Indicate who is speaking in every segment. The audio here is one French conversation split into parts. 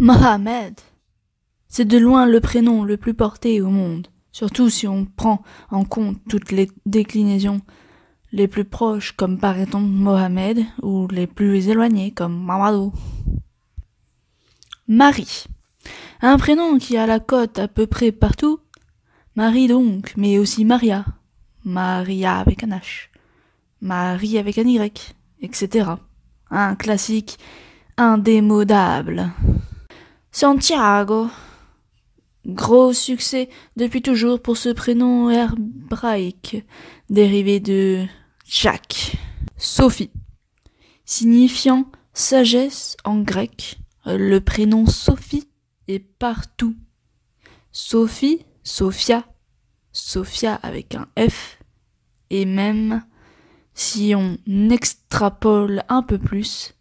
Speaker 1: Mohamed. C'est de loin le prénom le plus porté au monde, surtout si on prend en compte toutes les déclinaisons les plus proches comme par exemple Mohamed ou les plus éloignés comme Mamadou. Marie. Un prénom qui a la cote à peu près partout. Marie donc, mais aussi Maria. Maria avec un H. Marie avec un Y, etc. Un classique indémodable. Santiago. Gros succès depuis toujours pour ce prénom hébraïque, dérivé de Jacques. Sophie. Signifiant sagesse en grec, le prénom Sophie est partout. Sophie, Sophia, Sophia avec un F, et même si on extrapole un peu plus,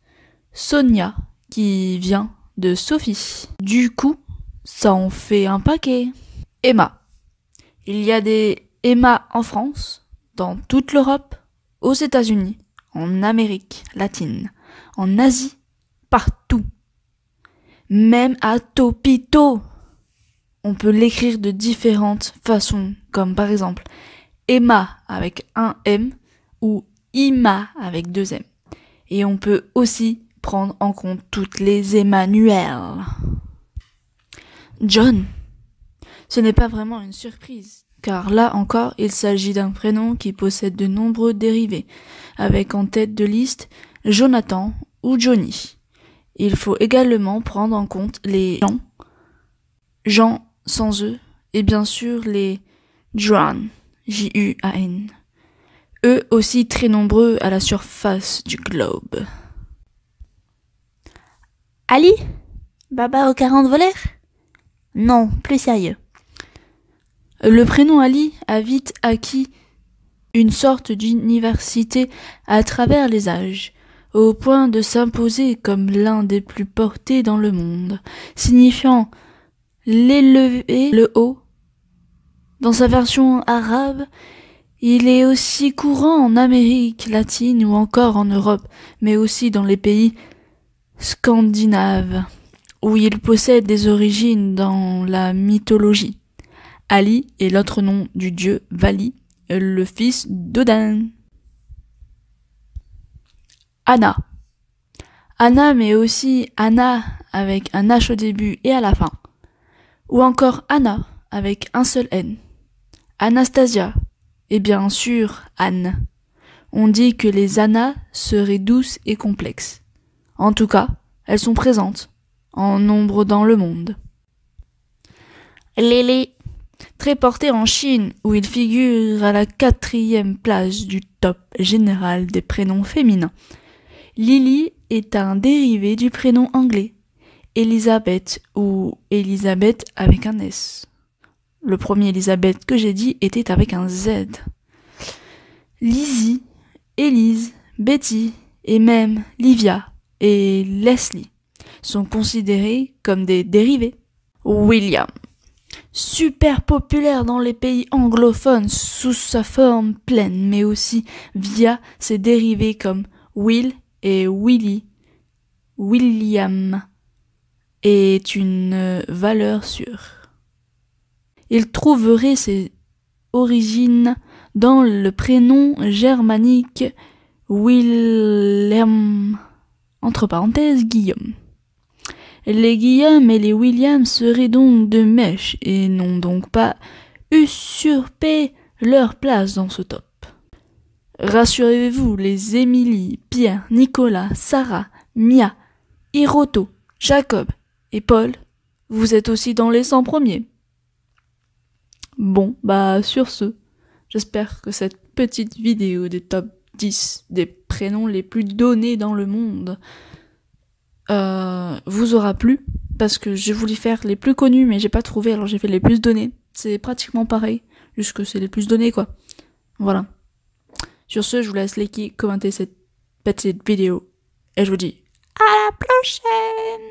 Speaker 1: Sonia qui vient de Sophie. Du coup, ça en fait un paquet. Emma. Il y a des Emma en France, dans toute l'Europe, aux États-Unis, en Amérique latine, en Asie, partout. Même à Topito. On peut l'écrire de différentes façons, comme par exemple Emma avec un M ou Ima avec deux M. Et on peut aussi prendre en compte toutes les Emmanuel. John. Ce n'est pas vraiment une surprise, car là encore il s'agit d'un prénom qui possède de nombreux dérivés, avec en tête de liste Jonathan ou Johnny. Il faut également prendre en compte les Jean, Jean sans eux, et bien sûr les Juan, J-U-A-N, eux aussi très nombreux à la surface du globe. Ali Baba aux 40 volaires Non, plus sérieux. Le prénom Ali a vite acquis une sorte d'université à travers les âges, au point de s'imposer comme l'un des plus portés dans le monde, signifiant l'élevé le haut. Dans sa version arabe, il est aussi courant en Amérique latine ou encore en Europe, mais aussi dans les pays scandinave, où il possède des origines dans la mythologie. Ali est l'autre nom du dieu Vali, le fils d'Odin. Anna. Anna, mais aussi Anna avec un H au début et à la fin. Ou encore Anna avec un seul N. Anastasia. Et bien sûr, Anne. On dit que les Annas seraient douces et complexes. En tout cas, elles sont présentes, en nombre dans le monde. Lily, très portée en Chine, où il figure à la quatrième place du top général des prénoms féminins. Lily est un dérivé du prénom anglais Elisabeth ou Elisabeth avec un S. Le premier Elisabeth que j'ai dit était avec un Z. Lizzie, Elise, Betty et même Livia et Leslie sont considérés comme des dérivés. William, super populaire dans les pays anglophones sous sa forme pleine, mais aussi via ses dérivés comme Will et Willy. William est une valeur sûre. Il trouverait ses origines dans le prénom germanique Willem entre parenthèses Guillaume. Les Guillaume et les Williams seraient donc de mèche et n'ont donc pas usurpé leur place dans ce top. Rassurez-vous, les Émilie, Pierre, Nicolas, Sarah, Mia, Hiroto, Jacob et Paul, vous êtes aussi dans les 100 premiers. Bon, bah sur ce, j'espère que cette petite vidéo des top 10 des les plus donnés dans le monde, euh, vous aura plu. Parce que j'ai voulu faire les plus connus, mais j'ai pas trouvé, alors j'ai fait les plus donnés. C'est pratiquement pareil, juste que c'est les plus donnés, quoi. Voilà. Sur ce, je vous laisse liker, commenter cette petite vidéo. Et je vous dis à la prochaine